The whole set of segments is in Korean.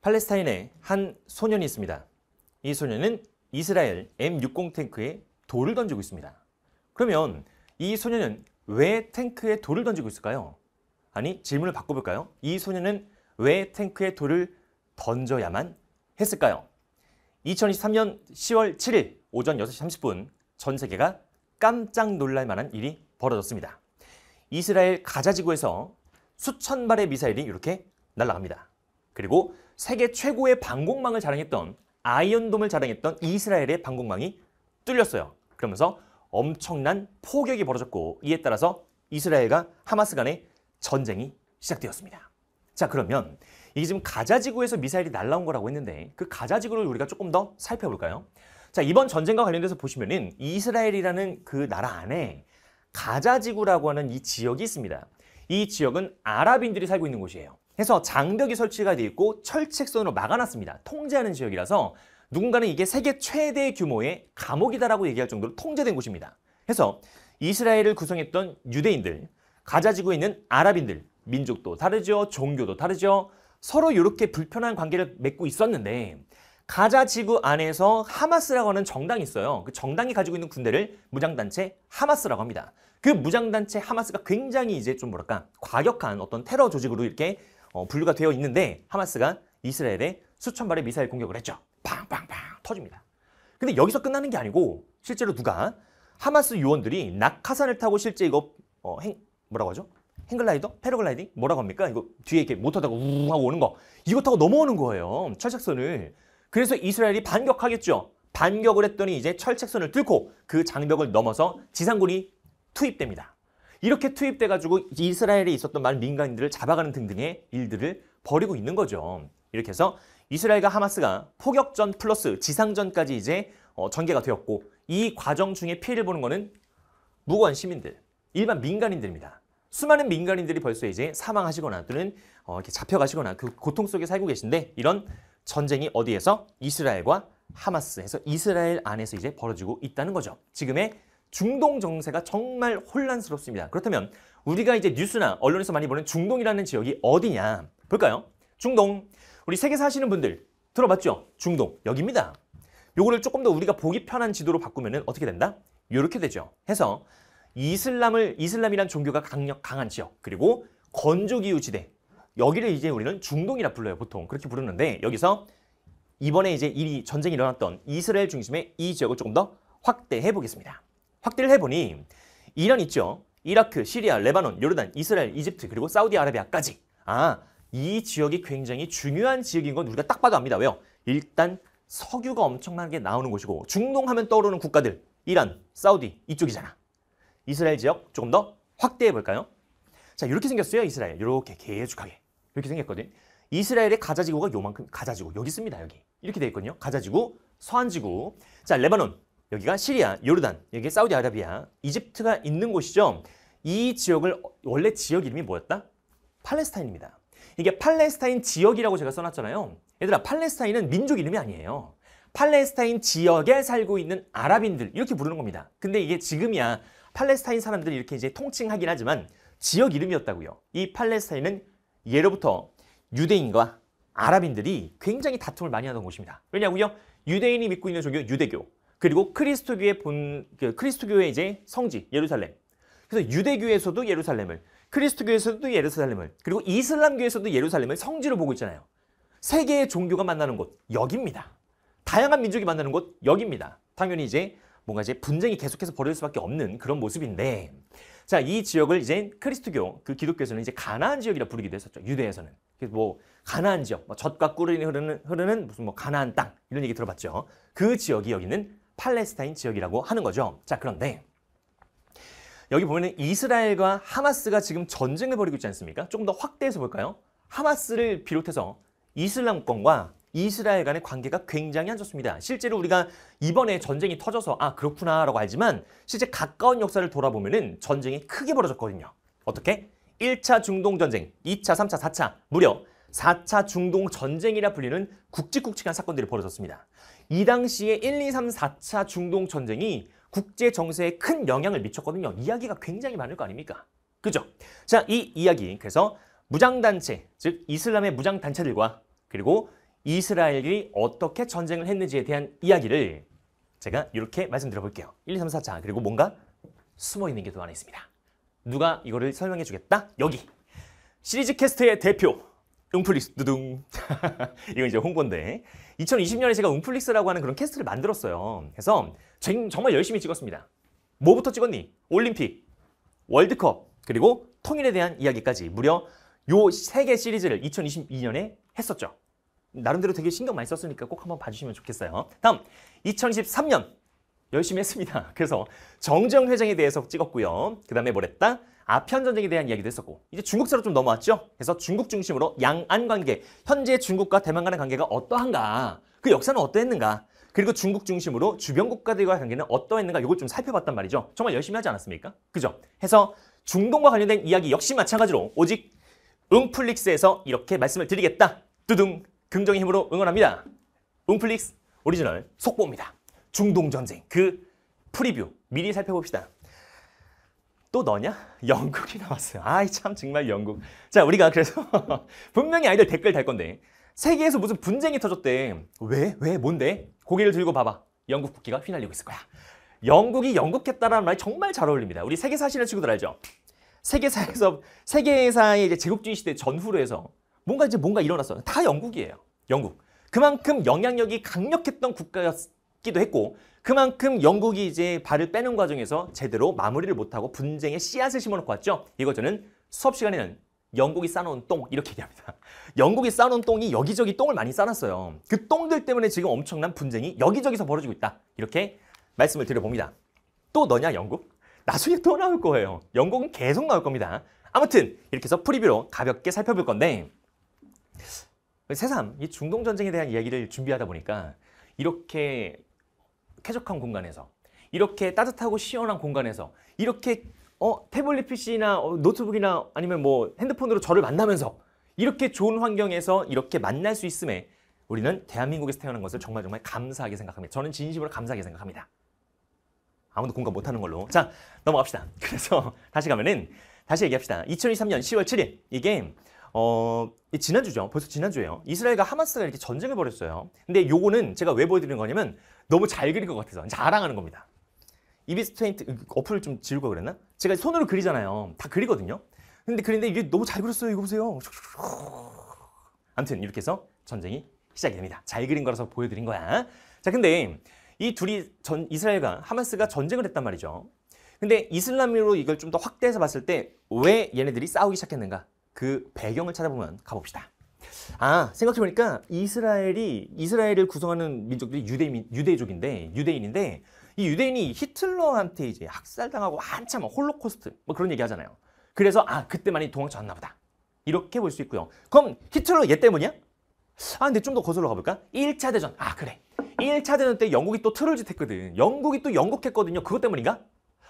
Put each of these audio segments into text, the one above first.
팔레스타인에 한 소년이 있습니다. 이 소년은 이스라엘 M60 탱크에 돌을 던지고 있습니다. 그러면 이 소년은 왜 탱크에 돌을 던지고 있을까요? 아니 질문을 바꿔볼까요? 이 소년은 왜 탱크에 돌을 던져야만 했을까요? 2023년 10월 7일 오전 6시 30분 전 세계가 깜짝 놀랄 만한 일이 벌어졌습니다. 이스라엘 가자 지구에서 수천 발의 미사일이 이렇게 날아갑니다. 그리고 세계 최고의 방공망을 자랑했던 아이언돔을 자랑했던 이스라엘의 방공망이 뚫렸어요. 그러면서 엄청난 폭격이 벌어졌고 이에 따라서 이스라엘과 하마스 간의 전쟁이 시작되었습니다. 자 그러면 이게 지금 가자지구에서 미사일이 날라온 거라고 했는데 그 가자지구를 우리가 조금 더 살펴볼까요? 자 이번 전쟁과 관련돼서 보시면은 이스라엘이라는 그 나라 안에 가자지구라고 하는 이 지역이 있습니다. 이 지역은 아랍인들이 살고 있는 곳이에요. 해서 장벽이 설치가 돼 있고 철책선으로 막아놨습니다. 통제하는 지역이라서 누군가는 이게 세계 최대 규모의 감옥이다라고 얘기할 정도로 통제된 곳입니다. 해서 이스라엘을 구성했던 유대인들, 가자 지구에 있는 아랍인들, 민족도 다르죠, 종교도 다르죠. 서로 이렇게 불편한 관계를 맺고 있었는데 가자 지구 안에서 하마스라고 하는 정당이 있어요. 그 정당이 가지고 있는 군대를 무장단체 하마스라고 합니다. 그 무장단체 하마스가 굉장히 이제 좀 뭐랄까 과격한 어떤 테러 조직으로 이렇게 어, 분류가 되어 있는데 하마스가 이스라엘에 수천 발의 미사일 공격을 했죠. 빵빵빵 터집니다. 근데 여기서 끝나는 게 아니고 실제로 누가 하마스 요원들이 낙하산을 타고 실제 이거 어, 행, 뭐라고 하죠? 행글라이더? 패러글라이딩? 뭐라고 합니까? 이거 뒤에 이렇게 못하다가 우 하고 오는 거. 이거 타고 넘어오는 거예요. 철책선을. 그래서 이스라엘이 반격하겠죠. 반격을 했더니 이제 철책선을 뚫고 그 장벽을 넘어서 지상군이 투입됩니다. 이렇게 투입돼가지고 이스라엘에 있었던 많은 민간인들을 잡아가는 등등의 일들을 벌이고 있는 거죠. 이렇게 해서 이스라엘과 하마스가 포격전 플러스 지상전까지 이제 어, 전개가 되었고 이 과정 중에 피해를 보는 거는 무고한 시민들, 일반 민간인들입니다. 수많은 민간인들이 벌써 이제 사망하시거나 또는 어, 이렇게 잡혀가시거나 그 고통 속에 살고 계신데 이런 전쟁이 어디에서 이스라엘과 하마스에서 이스라엘 안에서 이제 벌어지고 있다는 거죠. 지금의 중동 정세가 정말 혼란스럽습니다. 그렇다면 우리가 이제 뉴스나 언론에서 많이 보는 중동이라는 지역이 어디냐? 볼까요? 중동. 우리 세계 에서하시는 분들 들어봤죠? 중동. 여기입니다. 요거를 조금 더 우리가 보기 편한 지도로 바꾸면 어떻게 된다? 요렇게 되죠. 해서 이슬람을 이슬람이란 종교가 강력 강한 지역 그리고 건조기후 지대 여기를 이제 우리는 중동이라 불러요 보통 그렇게 부르는데 여기서 이번에 이제 이 전쟁이 일어났던 이스라엘 중심의 이 지역을 조금 더 확대해 보겠습니다. 확대를 해보니 이란 있죠. 이라크, 시리아, 레바논, 요르단, 이스라엘, 이집트 그리고 사우디아라비아까지 아, 이 지역이 굉장히 중요한 지역인 건 우리가 딱 봐도 압니다. 왜요? 일단 석유가 엄청나게 나오는 곳이고 중동 하면 떠오르는 국가들 이란, 사우디 이쪽이잖아. 이스라엘 지역 조금 더 확대해 볼까요? 자 이렇게 생겼어요 이스라엘 이렇게 계죽하게 이렇게 생겼거든 이스라엘의 가자지구가 요만큼 가자지구 여기 있습니다 여기 이렇게 돼 있거든요 가자지구 서한지구 자 레바논 여기가 시리아, 요르단, 여기 사우디아라비아, 이집트가 있는 곳이죠. 이 지역을 원래 지역 이름이 뭐였다? 팔레스타인입니다. 이게 팔레스타인 지역이라고 제가 써놨잖아요. 얘들아 팔레스타인은 민족 이름이 아니에요. 팔레스타인 지역에 살고 있는 아랍인들 이렇게 부르는 겁니다. 근데 이게 지금이야 팔레스타인 사람들이 이렇게 이제 통칭하긴 하지만 지역 이름이었다고요. 이 팔레스타인은 예로부터 유대인과 아랍인들이 굉장히 다툼을 많이 하던 곳입니다. 왜냐고요? 유대인이 믿고 있는 종교 유대교, 그리고 크리스토교의 본 그 크리스토교의 이제 성지 예루살렘. 그래서 유대교에서도 예루살렘을 크리스토교에서도 예루살렘을 그리고 이슬람교에서도 예루살렘을 성지로 보고 있잖아요. 세계의 종교가 만나는 곳 여기입니다. 다양한 민족이 만나는 곳 여기입니다. 당연히 이제 뭔가 이제 분쟁이 계속해서 벌어질 수밖에 없는 그런 모습인데 자 이 지역을 이제 크리스트교 그 기독교에서는 이제 가나안 지역이라 부르기도 했었죠 유대에서는 그래서 뭐 가나안 지역 뭐 젖과 꿀이 흐르는 흐르는 무슨 뭐 가나안 땅 이런 얘기 들어봤죠 그 지역이 여기는 팔레스타인 지역이라고 하는 거죠. 자, 그런데 여기 보면은 이스라엘과 하마스가 지금 전쟁을 벌이고 있지 않습니까? 조금 더 확대해서 볼까요? 하마스를 비롯해서 이슬람권과 이스라엘 간의 관계가 굉장히 안 좋습니다. 실제로 우리가 이번에 전쟁이 터져서 아 그렇구나라고 알지만 실제 가까운 역사를 돌아보면은 전쟁이 크게 벌어졌거든요. 어떻게? 1차 중동 전쟁, 2차, 3차, 4차 무려 4차 중동 전쟁이라 불리는 굵직굵직한 사건들이 벌어졌습니다. 이 당시에 1, 2, 3, 4차 중동 전쟁이 국제 정세에 큰 영향을 미쳤거든요. 이야기가 굉장히 많을 거 아닙니까? 그죠? 자, 이 이야기. 그래서 무장단체, 즉 이슬람의 무장단체들과 그리고 이스라엘이 어떻게 전쟁을 했는지에 대한 이야기를 제가 이렇게 말씀드려볼게요. 1, 2, 3, 4차. 그리고 뭔가 숨어있는 게또 안에 있습니다. 누가 이거를 설명해 주겠다? 여기. 시리즈 캐스트의 대표 웅플릭스 두둥 이건 이제 홍보인데 2020년에 제가 웅플릭스라고 하는 그런 캐스트를 만들었어요 그래서 정말 열심히 찍었습니다 뭐부터 찍었니? 올림픽, 월드컵, 그리고 통일에 대한 이야기까지 무려 요 세개 시리즈를 2022년에 했었죠 나름대로 되게 신경 많이 썼으니까 꼭 한번 봐주시면 좋겠어요 다음 2023년 열심히 했습니다 그래서 정정 회장에 대해서 찍었고요 그 다음에 뭐랬다 아편 전쟁에 대한 이야기도 했었고 이제 중국사로 좀 넘어왔죠. 그래서 중국 중심으로 양안 관계, 현재 중국과 대만 간의 관계가 어떠한가, 그 역사는 어떠했는가, 그리고 중국 중심으로 주변 국가들과의 관계는 어떠했는가 이걸 좀 살펴봤단 말이죠. 정말 열심히 하지 않았습니까? 그죠? 해서 중동과 관련된 이야기 역시 마찬가지로 오직 웅플릭스에서 이렇게 말씀을 드리겠다. 두둥 긍정의 힘으로 응원합니다. 웅플릭스 오리지널 속보입니다. 중동 전쟁 그 프리뷰 미리 살펴봅시다. 또 너냐? 영국이 나왔어요. 아이 참 정말 영국. 자 우리가 그래서 분명히 아이들 댓글 달 건데 세계에서 무슨 분쟁이 터졌대. 왜? 왜? 뭔데? 고개를 들고 봐봐. 영국 국기가 휘날리고 있을 거야. 영국이 영국했다라는 말이 정말 잘 어울립니다. 우리 세계사시는 친구들 알죠? 세계사에서 세계사의 이제 제국주의 시대 전후로 해서 뭔가 이제 뭔가 일어났어다 영국이에요. 영국. 그만큼 영향력이 강력했던 국가였기도 했고 그만큼 영국이 이제 발을 빼는 과정에서 제대로 마무리를 못하고 분쟁의 씨앗을 심어놓고 왔죠. 이거 저는 수업 시간에는 영국이 싸놓은 똥 이렇게 얘기합니다. 영국이 싸놓은 똥이 여기저기 똥을 많이 싸놨어요. 그 똥들 때문에 지금 엄청난 분쟁이 여기저기서 벌어지고 있다. 이렇게 말씀을 드려봅니다. 또 너냐 영국? 나중에 또 나올 거예요. 영국은 계속 나올 겁니다. 아무튼 이렇게 해서 프리뷰로 가볍게 살펴볼 건데 새삼 이 중동 전쟁에 대한 이야기를 준비하다 보니까 이렇게 쾌적한 공간에서 이렇게 따뜻하고 시원한 공간에서 이렇게 어, 태블릿 PC나 어, 노트북이나 아니면 뭐 핸드폰으로 저를 만나면서 이렇게 좋은 환경에서 이렇게 만날 수 있음에 우리는 대한민국에서 태어난 것을 정말 정말 감사하게 생각합니다. 저는 진심으로 감사하게 생각합니다. 아무도 공감 못하는 걸로. 자, 넘어갑시다. 그래서 다시 가면은 다시 얘기합시다. 2023년 10월 7일 이게 어, 지난주죠. 벌써 지난주예요. 이스라엘과 하마스가 이렇게 전쟁을 벌였어요. 근데 요거는 제가 왜 보여드리는 거냐면 너무 잘 그린 것 같아서 자랑하는 겁니다. 이비스페인트 그, 그 어플 좀 지우고 그랬나? 제가 손으로 그리잖아요. 다 그리거든요. 근데 그런데 이게 너무 잘 그렸어요. 이거 보세요. 아무튼 이렇게 해서 전쟁이 시작이 됩니다. 잘 그린 거라서 보여드린 거야. 자, 근데 이 둘이 전 이스라엘과 하마스가 전쟁을 했단 말이죠. 근데 이슬람으로 이걸 좀 더 확대해서 봤을 때 왜 얘네들이 싸우기 시작했는가? 그 배경을 찾아보면 가봅시다. 아 생각해보니까 이스라엘이 이스라엘을 구성하는 민족들이 유대민 유대족인데 유대인인데 이 유대인이 히틀러한테 이제 학살당하고 한참 홀로코스트 뭐 그런 얘기 하잖아요. 그래서 아 그때 만이 도망쳤나 보다 이렇게 볼 수 있고요. 그럼 히틀러 얘 때문이야? 아 근데 좀 더 거슬러 가볼까? 1차 대전 아 그래 1차 대전 때 영국이 또틀롤 짓했거든. 영국이 또 영국했거든요. 그것 때문인가?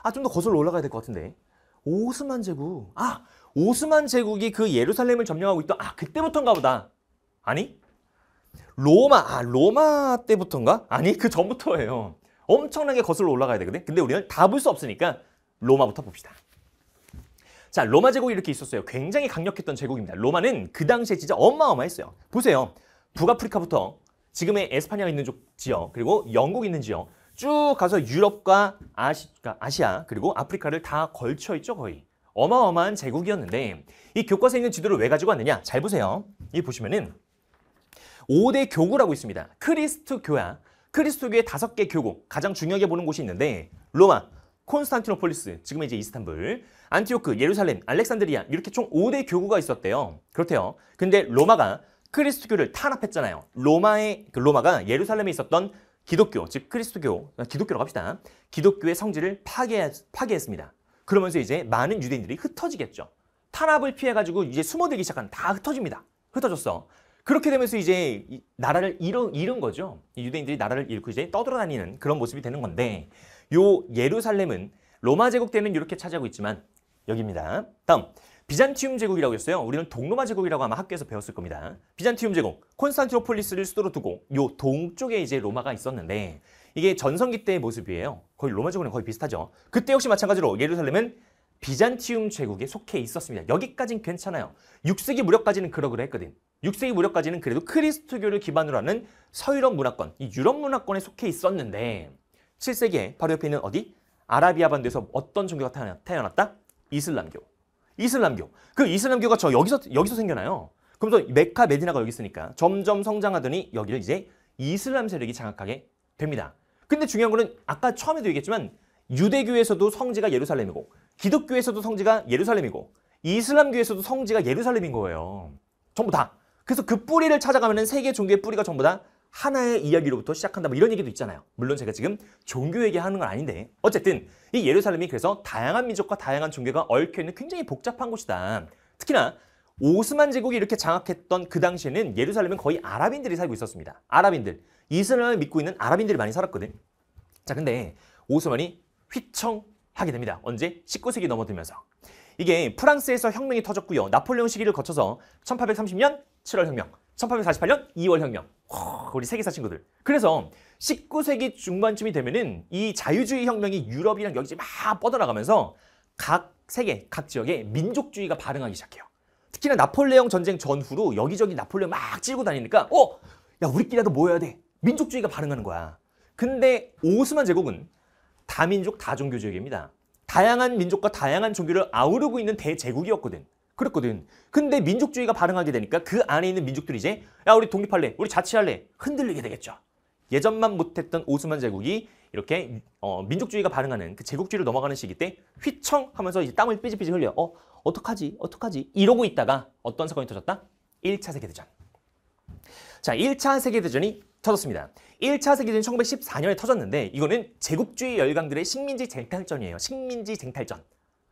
아 좀 더 거슬러 올라가야 될 것 같은데 오스만 제국 아 오스만 제국이 그 예루살렘을 점령하고 있던 아 그때부터인가 보다. 아니 로마 아 로마 때부터인가? 아니 그 전부터예요. 엄청나게 거슬러 올라가야 되거든. 근데 우리는 다 볼 수 없으니까 로마부터 봅시다. 자, 로마 제국이 이렇게 있었어요. 굉장히 강력했던 제국입니다. 로마는 그 당시에 진짜 어마어마했어요. 보세요. 북아프리카부터 지금의 에스파냐 가 있는 지역, 그리고 영국 있는 지역 쭉 가서 유럽과 아시, 그러니까 아시아, 그리고 아프리카를 다 걸쳐 있죠, 거의. 어마어마한 제국이었는데 이 교과서에 있는 지도를 왜 가지고 왔느냐? 잘 보세요. 이 보시면은 5대 교구라고 있습니다. 크리스트교야 크리스토교의 다섯 개 교구, 가장 중요하게 보는 곳이 있는데 로마, 콘스탄티노폴리스, 지금 이제 이스탄불, 안티오크, 예루살렘, 알렉산드리아 이렇게 총 5대 교구가 있었대요. 그렇대요. 근데 로마가 크리스토교를 탄압했잖아요. 로마의 그 로마가 예루살렘에 있었던 기독교, 즉 크리스토교, 기독교로 갑시다. 기독교의 성질을 파괴, 파괴했습니다. 그러면서 이제 많은 유대인들이 흩어지겠죠. 탄압을 피해가지고 이제 숨어들기 시작한 다 흩어집니다. 흩어졌어. 그렇게 되면서 이제 나라를 잃어, 잃은 거죠. 유대인들이 나라를 잃고 이제 떠돌아다니는 그런 모습이 되는 건데 요 예루살렘은 로마 제국 때는 이렇게 차지하고 있지만 여기입니다. 다음 비잔티움 제국이라고 했어요. 우리는 동로마 제국이라고 아마 학교에서 배웠을 겁니다. 비잔티움 제국 콘스탄티노폴리스를 수도로 두고 요 동쪽에 이제 로마가 있었는데 이게 전성기 때의 모습이에요. 거의 로마 제국이랑 거의 비슷하죠. 그때 역시 마찬가지로 예루살렘은 비잔티움 제국에 속해 있었습니다. 여기까진 괜찮아요. 6세기 무렵까지는 그러그러 했거든. 6세기 무렵까지는 그래도 크리스트교를 기반으로 하는 서유럽 문화권, 이 유럽 문화권에 속해 있었는데 7세기에 바로 옆에 있는 어디? 아라비아 반도에서 어떤 종교가 태어났다? 이슬람교. 이슬람교. 그 이슬람교가 저 여기서 여기서 생겨나요. 그러면서 메카 메디나가 여기 있으니까 점점 성장하더니 여기를 이제 이슬람 세력이 장악하게 됩니다. 근데 중요한 거는 아까 처음에도 얘기했지만 유대교에서도 성지가 예루살렘이고 기독교에서도 성지가 예루살렘이고 이슬람교에서도 성지가 예루살렘인 거예요. 전부 다. 그래서 그 뿌리를 찾아가면 세계 종교의 뿌리가 전부 다 하나의 이야기로부터 시작한다 뭐 이런 얘기도 있잖아요. 물론 제가 지금 종교 얘기하는 건 아닌데 어쨌든 이 예루살렘이 그래서 다양한 민족과 다양한 종교가 얽혀있는 굉장히 복잡한 곳이다. 특히나 오스만 제국이 이렇게 장악했던 그 당시에는 예루살렘은 거의 아랍인들이 살고 있었습니다. 아랍인들. 이슬람을 믿고 있는 아랍인들이 많이 살았거든. 자, 근데 오스만이 휘청하게 됩니다. 언제? 19세기 넘어들면서. 이게 프랑스에서 혁명이 터졌고요. 나폴레옹 시기를 거쳐서 1830년 7월 혁명, 1848년 2월 혁명. 우리 세계사 친구들. 그래서 19세기 중반쯤이 되면은 이 자유주의 혁명이 유럽이랑 여기저막 뻗어나가면서 각 세계, 각 지역에 민족주의가 발흥하기 시작해요. 특히나 나폴레옹 전쟁 전후로 여기저기 나폴레옹 막 찔고 다니니까 어! 야 우리끼리라도 모여야 돼. 민족주의가 발흥하는 거야. 근데 오스만 제국은 다민족 다종교 지역입니다. 다양한 민족과 다양한 종교를 아우르고 있는 대제국이었거든. 그랬거든. 근데 민족주의가 발흥하게 되니까 그 안에 있는 민족들이 이제 야 우리 독립할래, 우리 자치할래 흔들리게 되겠죠. 예전만 못했던 오스만 제국이 이렇게 어, 민족주의가 발흥하는 그 제국주의로 넘어가는 시기 때 휘청 하면서 이제 땀을 삐질삐질 흘려. 어 어떡하지? 어떡하지? 이러고 있다가 어떤 사건이 터졌다? 1차 세계대전. 자, 1차 세계대전이 터졌습니다. 1차 세계대전 1914년에 터졌는데 이거는 제국주의 열강들의 식민지 쟁탈전이에요. 식민지 쟁탈전.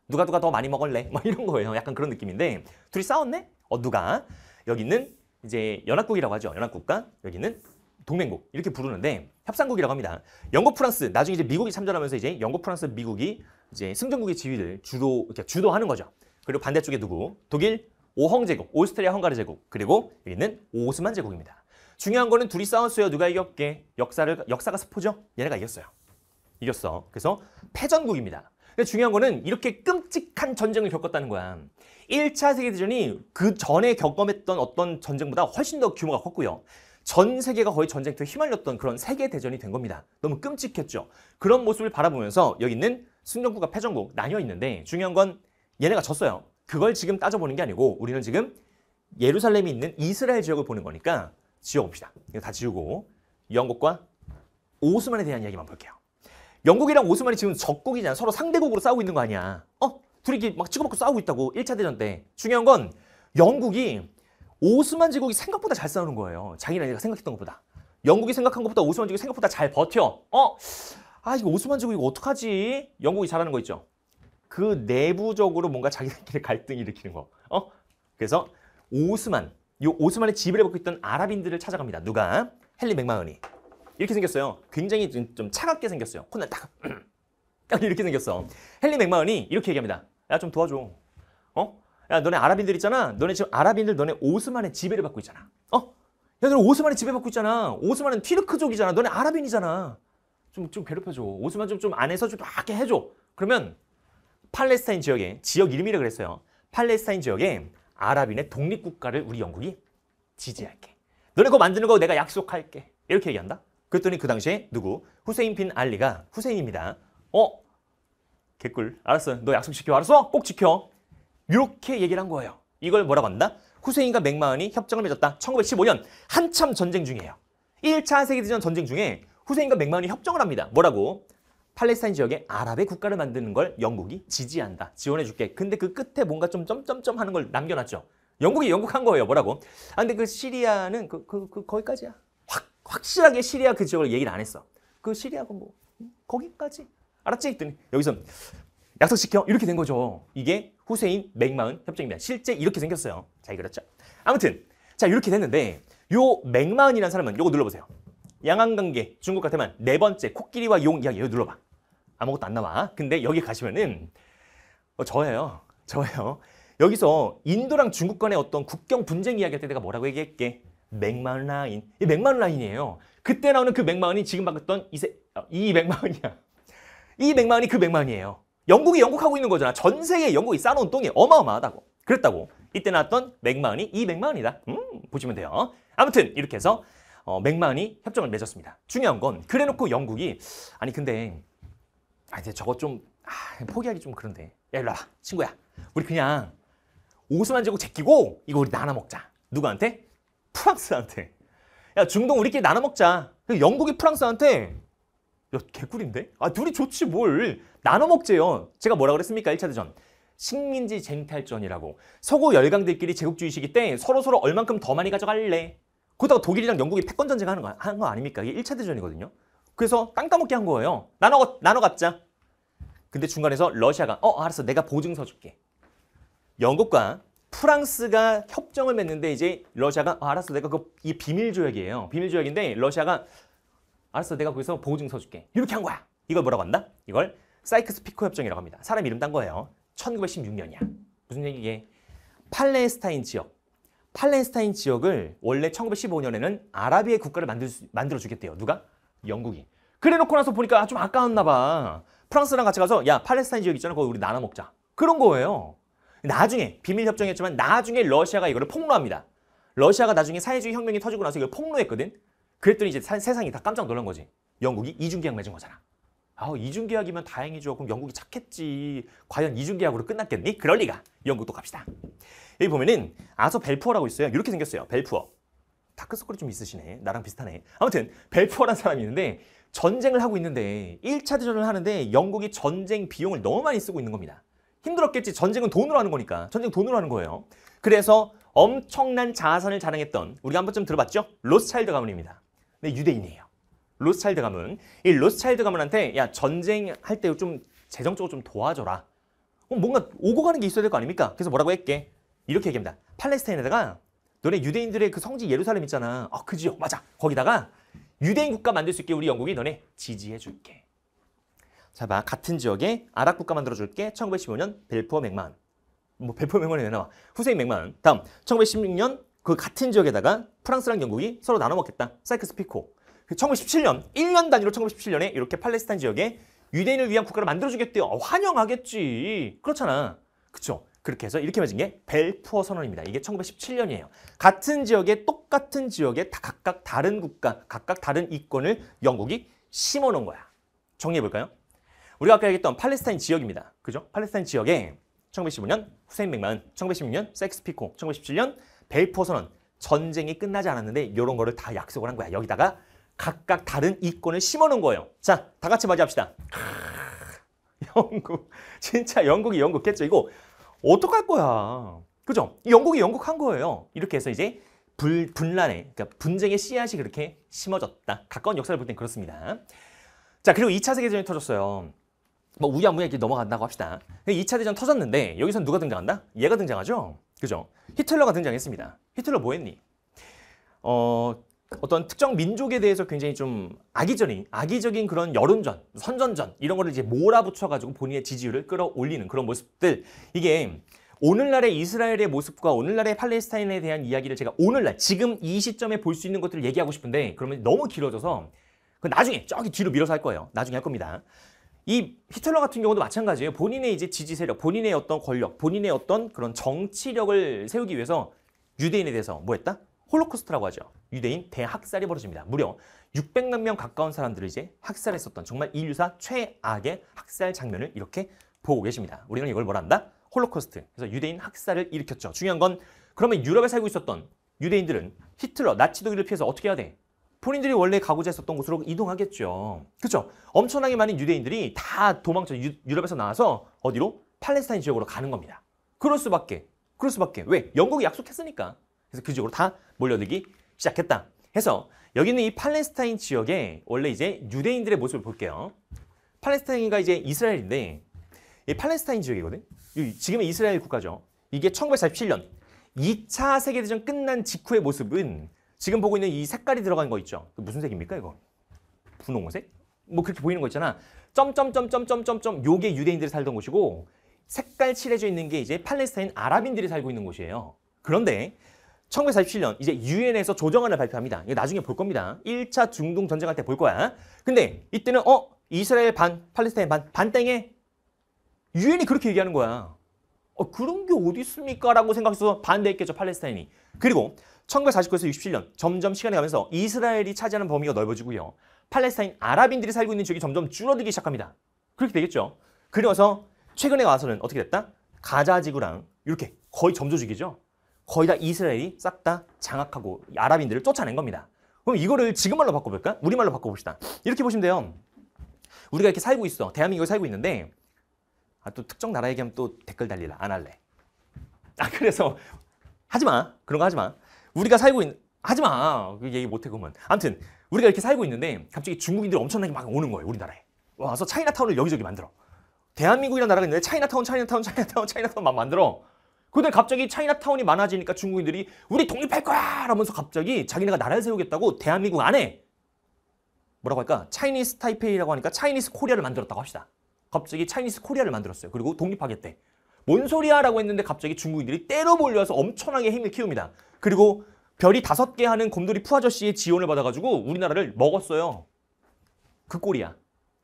누가 누가 더 많이 먹을래? 뭐 이런 거예요. 약간 그런 느낌인데 둘이 싸웠네? 어 누가? 여기 는 이제 연합국이라고 하죠. 연합국과 여기는 동맹국 이렇게 부르는데 협상국이라고 합니다. 영국, 프랑스 나중에 이제 미국이 참전하면서 이제 영국, 프랑스, 미국이 이제 승전국의 지위를 주도 이렇게 주도하는 거죠. 그리고 반대쪽에 누구? 독일, 오헝 제국, 오스트리아 헝가리 제국, 그리고 여기는 오스만 제국입니다. 중요한 거는 둘이 싸웠어요. 누가 이겼게? 역사를 역사가 스포죠. 얘네가 이겼어요. 이겼어. 그래서 패전국입니다. 근데 중요한 거는 이렇게 끔찍한 전쟁을 겪었다는 거야. 1차 세계대전이 그 전에 겪어했던 어떤 전쟁보다 훨씬 더 규모가 컸고요. 전 세계가 거의 전쟁터에 휘말렸던 그런 세계대전이 된 겁니다. 너무 끔찍했죠. 그런 모습을 바라보면서 여기 있는 승전국과 패전국 나뉘어 있는데 중요한 건 얘네가 졌어요. 그걸 지금 따져보는 게 아니고 우리는 지금 예루살렘이 있는 이스라엘 지역을 보는 거니까 지워봅시다. 이거 다 지우고 영국과 오스만에 대한 이야기만 볼게요. 영국이랑 오스만이 지금 적국이잖아. 서로 상대국으로 싸우고 있는 거 아니야. 어? 둘이 이렇게 막 치고받고 싸우고 있다고 1차 대전 때. 중요한 건 영국이 오스만 제국이 생각보다 잘 싸우는 거예요. 자기네가 생각했던 것보다. 영국이 생각한 것보다 오스만 제국이 생각보다 잘 버텨. 어? 아, 이거 오스만 제국 이거 어떡하지? 영국이 잘하는 거 있죠. 그 내부적으로 뭔가 자기들끼리 갈등 일으키는 거. 어? 그래서 오스만 이 오스만의 지배를 받고 있던 아랍인들을 찾아갑니다. 누가? 헨리 맥마흔이. 이렇게 생겼어요. 굉장히 좀, 좀 차갑게 생겼어요. 코난 딱, 딱 이렇게 생겼어. 헨리 맥마흔이 이렇게 얘기합니다. 야 좀 도와줘. 어? 야 너네 아랍인들 있잖아. 너네 지금 아랍인들 너네 오스만의 지배를 받고 있잖아. 어? 야 너네 오스만의 지배 받고 있잖아. 오스만은 튀르크족이잖아. 너네 아랍인이잖아. 좀, 좀 괴롭혀줘. 오스만 좀, 좀 안에서 좀 막게 해줘. 그러면 팔레스타인 지역에 지역 이름이라 그랬어요. 팔레스타인 지역에 아랍인의 독립국가를 우리 영국이 지지할게. 너네 거 만드는 거 내가 약속할게. 이렇게 얘기한다. 그랬더니 그 당시에 누구? 후세인 빈 알리가 후세인입니다. 어? 개꿀. 알았어. 너 약속 지켜. 알았어? 꼭 지켜. 이렇게 얘기를 한 거예요. 이걸 뭐라고 한다? 후세인과 맥마흔이 협정을 맺었다. 1915년 한참 전쟁 중이에요. 1차 세계대전 전쟁 중에 후세인과 맥마흔이 협정을 합니다. 뭐라고? 팔레스타인 지역에 아랍의 국가를 만드는 걸 영국이 지지한다. 지원해줄게. 근데 그 끝에 뭔가 좀 점점점 하는 걸 남겨놨죠. 영국이 영국한 거예요. 뭐라고? 아, 근데 그 시리아는 그, 그, 그 거기까지야. 확, 확실하게 시리아 그 지역을 얘기를 안 했어. 그 시리아가 뭐 거기까지. 알았지? 했더니 여기서 약속시켜 이렇게 된 거죠. 이게 후세인 맥마흔 협정입니다. 실제 이렇게 생겼어요. 잘 그렸죠? 아무튼 자 이렇게 됐는데 요 맥마흔이라는 사람은 요거 눌러보세요. 양안관계 중국과 대만 네 번째 코끼리와 용 이야기 요 눌러봐. 아무것도 안 남아. 근데 여기 가시면은 어, 저예요. 저예요. 여기서 인도랑 중국 간의 어떤 국경 분쟁 이야기할 때 내가 뭐라고 얘기했게? 맥마흔 라인. 이 맥마흔 라인이에요. 그때 나오는 그 맥마흔이 지금 봤던 이, 세, 어, 이 맥마흔이야. 이 맥마흔이 그 맥마흔이에요. 영국이 영국하고 있는 거잖아. 전 세계 영국이 싸놓은 똥이 어마어마하다고. 그랬다고. 이때 나왔던 맥마흔이 이 맥마흔이다. 음, 보시면 돼요. 아무튼 이렇게 해서 어, 맥마흔이 협정을 맺었습니다. 중요한 건 그래놓고 영국이 아니 근데 아 이제 저거 좀 아, 포기하기 좀 그런데 야 일로 와 친구야 우리 그냥 오스만 제국 제끼고 이거 우리 나눠 먹자 누구한테? 프랑스한테 야 중동 우리끼리 나눠 먹자 그 영국이 프랑스한테 야 개꿀인데? 아 둘이 좋지 뭘 나눠 먹재요 제가 뭐라 그랬습니까 1차 대전 식민지 쟁탈전이라고 서구 열강들끼리 제국주의시기 때 서로서로 얼만큼 더 많이 가져갈래 그러다가 독일이랑 영국이 패권 전쟁 하는 거, 하는 거 아닙니까? 이게 1차 대전이거든요 그래서 땅 따먹게 한 거예요. 나눠, 나눠 갖자. 근데 중간에서 러시아가 어 아, 알았어 내가 보증서 줄게. 영국과 프랑스가 협정을 맺는데 이제 러시아가 어, 알았어 내가 그 이 비밀 조약이에요. 비밀 조약인데 러시아가 알았어 내가 거기서 보증서 줄게. 이렇게 한 거야. 이걸 뭐라고 한다? 이걸 사이크스피코 협정이라고 합니다. 사람 이름 딴 거예요. 1916년이야. 무슨 얘기게? 팔레스타인 지역. 팔레스타인 지역을 원래 1915년에는 아라비의 국가를 만들 수, 만들어주겠대요. 누가? 영국이. 그래놓고 나서 보니까 좀 아까웠나 봐. 프랑스랑 같이 가서 야 팔레스타인 지역 있잖아 거기 우리 나눠 먹자. 그런 거예요. 나중에 비밀 협정이었지만 나중에 러시아가 이거를 폭로합니다. 러시아가 나중에 사회주의 혁명이 터지고 나서 이걸 폭로했거든. 그랬더니 이제 사, 세상이 다 깜짝 놀란 거지. 영국이 이중계약 맺은 거잖아. 아, 이중계약이면 다행이죠. 그럼 영국이 착했지. 과연 이중계약으로 끝났겠니? 그럴 리가. 영국도 갑시다. 여기 보면은 아서 벨푸어라고 있어요. 이렇게 생겼어요. 벨푸어. 다크서클이 좀 있으시네. 나랑 비슷하네. 아무튼 벨푸어란 사람이 있는데 전쟁을 하고 있는데 1차 대전을 하는데 영국이 전쟁 비용을 너무 많이 쓰고 있는 겁니다. 힘들었겠지. 전쟁은 돈으로 하는 거니까. 전쟁 돈으로 하는 거예요. 그래서 엄청난 자산을 자랑했던 우리가 한 번쯤 들어봤죠? 로스차일드 가문입니다. 근데 네, 유대인이에요. 로스차일드 가문. 이 로스차일드 가문한테 야 전쟁할 때 좀 재정적으로 좀 도와줘라. 뭔가 오고 가는 게 있어야 될 거 아닙니까? 그래서 뭐라고 했게? 이렇게 얘기합니다. 팔레스타인에다가 너네 유대인들의 그 성지 예루살렘 있잖아. 아, 어, 그 지역 맞아. 거기다가 유대인 국가 만들 수 있게 우리 영국이 너네 지지해 줄게. 자, 봐. 같은 지역에 아랍 국가 만들어 줄게. 1915년 벨포어 맥만. 뭐 벨포어 맥만이 왜 나와? 후세인 맥만. 다음 1916년 그 같은 지역에다가 프랑스랑 영국이 서로 나눠 먹겠다. 사이크스 피코. 1917년 그 1년 단위로 1917년에 이렇게 팔레스타인 지역에 유대인을 위한 국가를 만들어 주겠대요. 어, 환영하겠지. 그렇잖아. 그렇죠? 그렇게 해서 이렇게 맺은 게 벨푸어 선언입니다. 이게 1917년이에요. 같은 지역에 똑같은 지역에 다 각각 다른 국가, 각각 다른 이권을 영국이 심어놓은 거야. 정리해볼까요? 우리가 아까 얘기했던 팔레스타인 지역입니다. 그죠? 팔레스타인 지역에 1915년 후세인 백만, 1916년 섹스피코, 1917년 벨푸어 선언. 전쟁이 끝나지 않았는데 이런 거를 다 약속을 한 거야. 여기다가 각각 다른 이권을 심어놓은 거예요. 자, 다 같이 맞이합시다. 영국. 진짜 영국이 영국겠죠. 이거 어떡할 거야. 그죠? 영국이 영국한 거예요. 이렇게 해서 이제 불, 분란의, 그러니까 분쟁의 씨앗이 그렇게 심어졌다. 가까운 역사를 볼 땐 그렇습니다. 자, 그리고 2차 세계전이 터졌어요. 뭐 우야무야 이렇게 넘어간다고 합시다. 2차 대전 터졌는데 여기서 누가 등장한다? 얘가 등장하죠? 그죠? 히틀러가 등장했습니다. 히틀러 뭐 했니? 어, 어떤 특정 민족에 대해서 굉장히 좀 악의적인 악의적인 그런 여론전, 선전전 이런 거를 이제 몰아붙여 가지고 본인의 지지율을 끌어올리는 그런 모습들 이게 오늘날의 이스라엘의 모습과 오늘날의 팔레스타인에 대한 이야기를 제가 오늘날 지금 이 시점에 볼 수 있는 것들을 얘기하고 싶은데 그러면 너무 길어져서 그 나중에 저기 뒤로 밀어서 할 거예요. 나중에 할 겁니다. 이 히틀러 같은 경우도 마찬가지예요. 본인의 이제 지지 세력, 본인의 어떤 권력, 본인의 어떤 그런 정치력을 세우기 위해서 유대인에 대해서 뭐 했다? 홀로코스트라고 하죠. 유대인 대학살이 벌어집니다. 무려 600만 명 가까운 사람들을 이제 학살했었던 정말 인류사 최악의 학살 장면을 이렇게 보고 계십니다. 우리는 이걸 뭐라 한다? 홀로코스트. 그래서 유대인 학살을 일으켰죠. 중요한 건 그러면 유럽에 살고 있었던 유대인들은 히틀러, 나치 독일을 피해서 어떻게 해야 돼? 본인들이 원래 가고자 했었던 곳으로 이동하겠죠. 그렇죠? 엄청나게 많은 유대인들이 다 도망쳐 유, 유럽에서 나와서 어디로? 팔레스타인 지역으로 가는 겁니다. 그럴 수밖에. 그럴 수밖에. 왜? 영국이 약속했으니까. 그래서 그쪽으로 다 몰려들기 시작했다. 해서 여기 는이 팔레스타인 지역에 원래 이제 유대인들의 모습을 볼게요. 팔레스타인과 이제 이스라엘인데 이 팔레스타인 지역이거든. 지금의 이스라엘 국가죠. 이게 1947년 2차 세계대전 끝난 직후의 모습은 지금 보고 있는 이 색깔이 들어간 거 있죠. 그 무슨 색입니까 이거? 분홍색? 뭐 그렇게 보이는 거 있잖아. 점점점점점점점 요게 유대인들이 살던 곳이고 색깔 칠해져 있는 게 이제 팔레스타인 아랍인들이 살고 있는 곳이에요. 그런데 1947년 이제 유엔에서 조정안을 발표합니다. 이거 나중에 볼 겁니다. 1차 중동 전쟁할 때 볼 거야. 근데 이때는 어 이스라엘 반, 팔레스타인 반, 반땡에 유엔이 그렇게 얘기하는 거야. 어, 그런 게 어디 있습니까? 라고 생각해서 반대했겠죠, 팔레스타인이. 그리고 1949에서 67년 점점 시간이 가면서 이스라엘이 차지하는 범위가 넓어지고요. 팔레스타인 아랍인들이 살고 있는 지역이 점점 줄어들기 시작합니다. 그렇게 되겠죠. 그래서 최근에 와서는 어떻게 됐다? 가자 지구랑 이렇게 거의 점조직이죠. 거의 다 이스라엘이 싹 다 장악하고 아랍인들을 쫓아낸 겁니다. 그럼 이거를 지금 말로 바꿔볼까? 우리말로 바꿔봅시다. 이렇게 보시면 돼요. 우리가 이렇게 살고 있어. 대한민국에 살고 있는데 아, 또 특정 나라 얘기하면 또 댓글 달리라. 안 할래. 아, 그래서 하지 마. 그런 거 하지 마. 우리가 살고 있는 하지 마. 그 얘기 못해 그러면. 아무튼 우리가 이렇게 살고 있는데 갑자기 중국인들이 엄청나게 막 오는 거예요. 우리나라에. 와서 차이나타운을 여기저기 만들어. 대한민국이라는 나라가 있는데 차이나타운, 차이나타운, 차이나타운, 차이나타운 막 만들어. 그런데 갑자기 차이나타운이 많아지니까 중국인들이 우리 독립할 거야! 라면서 갑자기 자기네가 나라를 세우겠다고 대한민국 안에 뭐라고 할까? 차이니스 타이페이라고 하니까 차이니스 코리아를 만들었다고 합시다. 갑자기 차이니스 코리아를 만들었어요. 그리고 독립하겠대. 뭔 소리야? 라고 했는데 갑자기 중국인들이 때로 몰려서 엄청나게 힘을 키웁니다. 그리고 별이 다섯 개 하는 곰돌이 푸아저씨의 지원을 받아가지고 우리나라를 먹었어요. 그 꼴이야.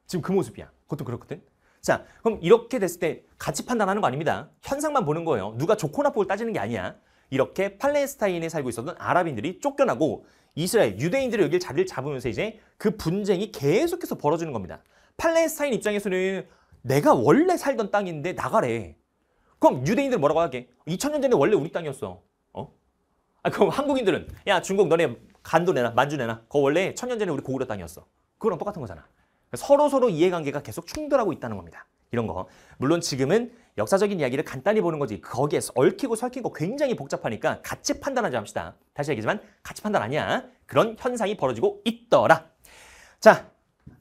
지금 그 모습이야. 그것도 그렇거든. 자, 그럼 이렇게 됐을 때 같이 판단하는 거 아닙니다. 현상만 보는 거예요. 누가 좋고 나쁘고 따지는 게 아니야. 이렇게 팔레스타인에 살고 있었던 아랍인들이 쫓겨나고 이스라엘 유대인들이 여길 자리를 잡으면서 이제 그 분쟁이 계속해서 벌어지는 겁니다. 팔레스타인 입장에서는 내가 원래 살던 땅인데 나가래. 그럼 유대인들 뭐라고 하게? 2000년 전에 원래 우리 땅이었어. 어? 아, 그럼 한국인들은 야 중국 너네 간도 내놔 만주 내놔. 그거 원래 1000년 전에 우리 고구려 땅이었어. 그거랑 똑같은 거잖아. 서로 서로 이해관계가 계속 충돌하고 있다는 겁니다. 이런 거. 물론 지금은 역사적인 이야기를 간단히 보는 거지 거기에 서 얽히고 설킨 거 굉장히 복잡하니까 같이 판단하자 합시다. 다시 얘기지만 같이 판단 아니야. 그런 현상이 벌어지고 있더라. 자,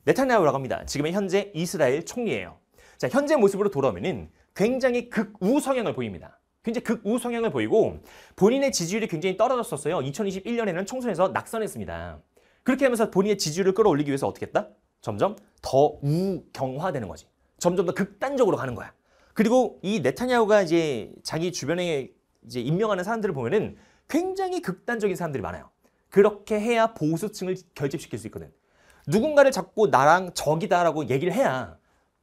네타냐후라고 합니다. 지금의 현재 이스라엘 총리예요. 자, 현재 모습으로 돌아오면은 굉장히 극우 성향을 보입니다. 굉장히 극우 성향을 보이고 본인의 지지율이 굉장히 떨어졌었어요. 2021년에는 총선에서 낙선했습니다. 그렇게 하면서 본인의 지지율을 끌어올리기 위해서 어떻게 했다? 점점 더 우경화되는 거지. 점점 더 극단적으로 가는 거야. 그리고 이 네타냐후가 이제 자기 주변에 이제 임명하는 사람들을 보면은 굉장히 극단적인 사람들이 많아요. 그렇게 해야 보수층을 결집시킬 수 있거든. 누군가를 잡고 나랑 적이다라고 얘기를 해야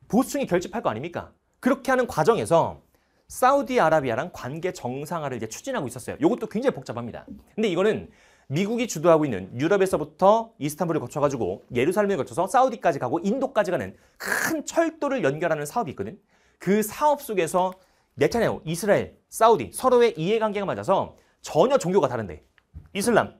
보수층이 결집할 거 아닙니까? 그렇게 하는 과정에서 사우디아라비아랑 관계 정상화를 이제 추진하고 있었어요. 이것도 굉장히 복잡합니다. 근데 이거는 미국이 주도하고 있는 유럽에서부터 이스탄불을 거쳐가지고 예루살렘을 거쳐서 사우디까지 가고 인도까지 가는 큰 철도를 연결하는 사업이 있거든. 그 사업 속에서 네타냐오 이스라엘, 사우디 서로의 이해관계가 맞아서 전혀 종교가 다른데 이슬람,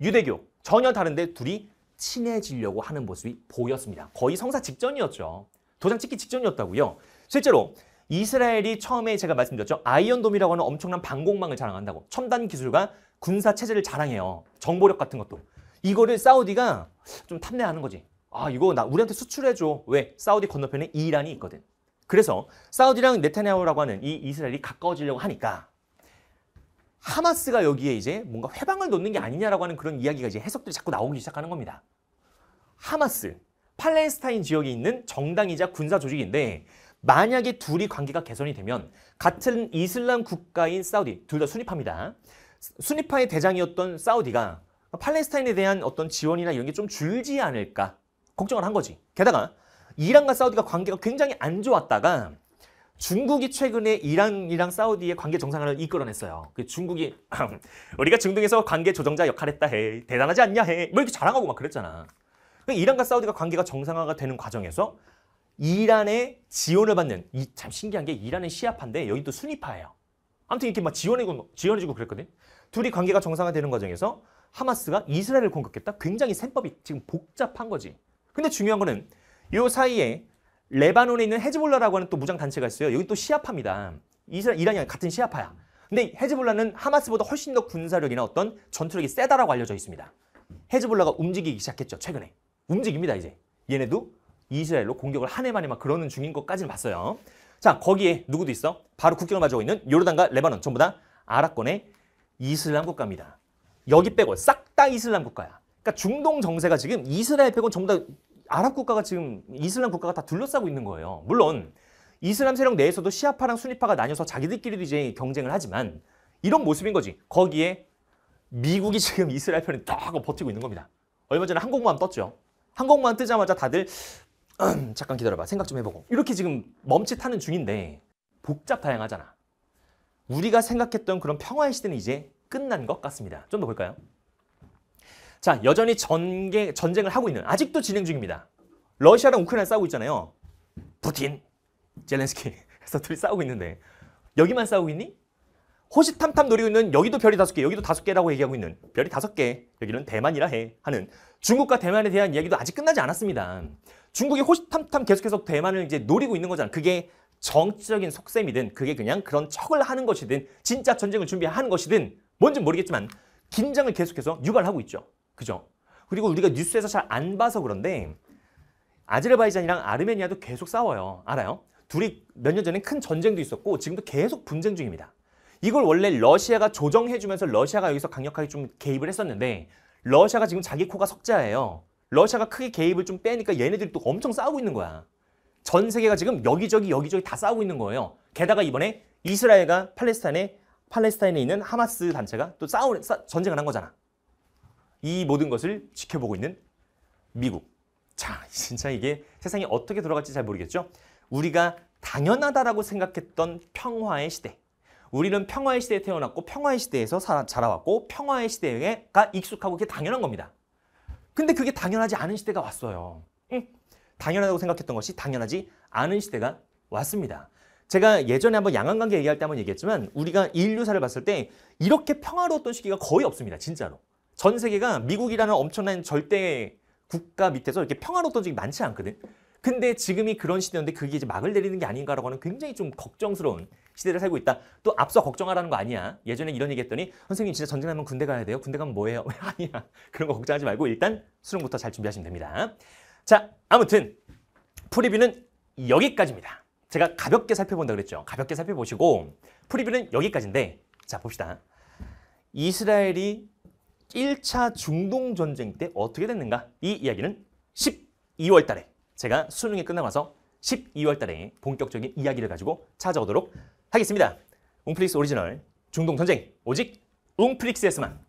유대교 전혀 다른데 둘이 친해지려고 하는 모습이 보였습니다. 거의 성사 직전이었죠. 도장 찍기 직전이었다고요. 실제로 이스라엘이 처음에 제가 말씀드렸죠. 아이언돔이라고 하는 엄청난 방공망을 자랑한다고. 첨단 기술과 군사 체제를 자랑해요. 정보력 같은 것도. 이거를 사우디가 좀 탐내하는 거지. 아, 이거 나 우리한테 수출해 줘. 왜? 사우디 건너편에 이란이 있거든. 그래서 사우디랑 네타냐후라고 하는 이 이스라엘이 가까워지려고 하니까 하마스가 여기에 이제 뭔가 회방을 놓는 게 아니냐라고 하는 그런 이야기가 이제 해석들이 자꾸 나오기 시작하는 겁니다. 하마스, 팔레스타인 지역에 있는 정당이자 군사 조직인데 만약에 둘이 관계가 개선이 되면 같은 이슬람 국가인 사우디, 둘 다 순립합니다. 순위파의 대장이었던 사우디가 팔레스타인에 대한 어떤 지원이나 이런 게 좀 줄지 않을까 걱정을 한 거지. 게다가 이란과 사우디가 관계가 굉장히 안 좋았다가 중국이 최근에 이란이랑 사우디의 관계 정상화를 이끌어냈어요. 그 중국이 우리가 중동에서 관계 조정자 역할 했다 해. 대단하지 않냐 해. 뭐 이렇게 자랑하고 막 그랬잖아. 그 이란과 사우디가 관계가 정상화가 되는 과정에서 이란의 지원을 받는 이 참 신기한 게 이란은 시아파인데 여기도 순위파예요. 아무튼 이렇게 막 지원해고, 지원해주고 그랬거든. 둘이 관계가 정상화되는 과정에서 하마스가 이스라엘을 공격했다? 굉장히 셈법이 지금 복잡한 거지. 근데 중요한 거는 이 사이에 레바논에 있는 헤즈볼라라고 하는 또 무장단체가 있어요. 여기 또 시아파입니다. 이스라엘, 이란이 같은 시아파야. 근데 헤즈볼라는 하마스보다 훨씬 더 군사력이나 어떤 전투력이 세다라고 알려져 있습니다. 헤즈볼라가 움직이기 시작했죠. 최근에. 움직입니다. 이제. 얘네도 이스라엘로 공격을 한 해 만에 막 그러는 중인 것까지는 봤어요. 자 거기에 누구도 있어? 바로 국경을 가지고 있는 요르단과 레바논 전부 다 아랍권의 이슬람 국가입니다. 여기 빼고 싹 다 이슬람 국가야. 그러니까 중동 정세가 지금 이스라엘 빼고 전부 다 아랍 국가가 지금 이슬람 국가가 다 둘러싸고 있는 거예요. 물론 이슬람 세력 내에서도 시아파랑 순위파가 나뉘어서 자기들끼리도 이제 경쟁을 하지만 이런 모습인 거지. 거기에 미국이 지금 이스라엘 편에 딱 버티고 있는 겁니다. 얼마 전에 한국만 떴죠. 한국만 뜨자마자 다들 잠깐 기다려봐 생각 좀 해보고 이렇게 지금 멈칫하는 중인데 복잡 다양하잖아 우리가 생각했던 그런 평화의 시대는 이제 끝난 것 같습니다 좀 더 볼까요? 자 여전히 전개, 전쟁을 하고 있는 아직도 진행 중입니다 러시아랑 우크라이나 싸우고 있잖아요 푸틴, 젤렌스키 해서 둘이 싸우고 있는데 여기만 싸우고 있니? 호시탐탐 노리고 있는 여기도 별이 다섯 개, 여기도 다섯 개라고 얘기하고 있는 별이 다섯 개, 여기는 대만이라 해 하는 중국과 대만에 대한 이야기도 아직 끝나지 않았습니다. 중국이 호시탐탐 계속해서 대만을 이제 노리고 있는 거잖아. 그게 정치적인 속셈이든 그게 그냥 그런 척을 하는 것이든 진짜 전쟁을 준비하는 것이든 뭔지 모르겠지만 긴장을 계속해서 유발하고 있죠. 그죠? 그리고 우리가 뉴스에서 잘 안 봐서 그런데 아제르바이잔이랑 아르메니아도 계속 싸워요. 알아요? 둘이 몇 년 전에 큰 전쟁도 있었고 지금도 계속 분쟁 중입니다. 이걸 원래 러시아가 조정해주면서 러시아가 여기서 강력하게 좀 개입을 했었는데 러시아가 지금 자기 코가 석자예요. 러시아가 크게 개입을 좀 빼니까 얘네들이 또 엄청 싸우고 있는 거야. 전 세계가 지금 여기저기 여기저기 다 싸우고 있는 거예요. 게다가 이번에 이스라엘과 팔레스타인에 팔레스타인에 있는 하마스 단체가 또 싸우 싸, 전쟁을 한 거잖아. 이 모든 것을 지켜보고 있는 미국. 자, 진짜 이게 세상이 어떻게 돌아갈지 잘 모르겠죠? 우리가 당연하다라고 생각했던 평화의 시대. 우리는 평화의 시대에 태어났고 평화의 시대에서 살아, 자라왔고 평화의 시대가 에 익숙하고 그게 당연한 겁니다. 근데 그게 당연하지 않은 시대가 왔어요. 당연하다고 생각했던 것이 당연하지 않은 시대가 왔습니다. 제가 예전에 한번 양안관계 얘기할 때 한번 얘기했지만 우리가 인류사를 봤을 때 이렇게 평화로웠던 시기가 거의 없습니다. 진짜로. 전 세계가 미국이라는 엄청난 절대 국가 밑에서 이렇게 평화로웠던 적이 많지 않거든. 근데 지금이 그런 시대였는데 그게 이제 막을 내리는 게 아닌가라고 하는 굉장히 좀 걱정스러운 시대를 살고 있다. 또 앞서 걱정하라는 거 아니야. 예전에 이런 얘기했더니 선생님 진짜 전쟁 하면 군대 가야 돼요. 군대 가면 뭐예요? 아니야. 그런 거 걱정하지 말고 일단 수능부터 잘 준비하시면 됩니다. 자, 아무튼 프리뷰는 여기까지입니다. 제가 가볍게 살펴본다 그랬죠. 가볍게 살펴보시고 프리뷰는 여기까지인데 자, 봅시다. 이스라엘이 1차 중동 전쟁 때 어떻게 됐는가? 이 이야기는 12월 달에 제가 수능이 끝나면서 12월 달에 본격적인 이야기를 가지고 찾아오도록 하겠습니다. 웅플릭스 오리지널 중동 전쟁 오직 웅플릭스에서만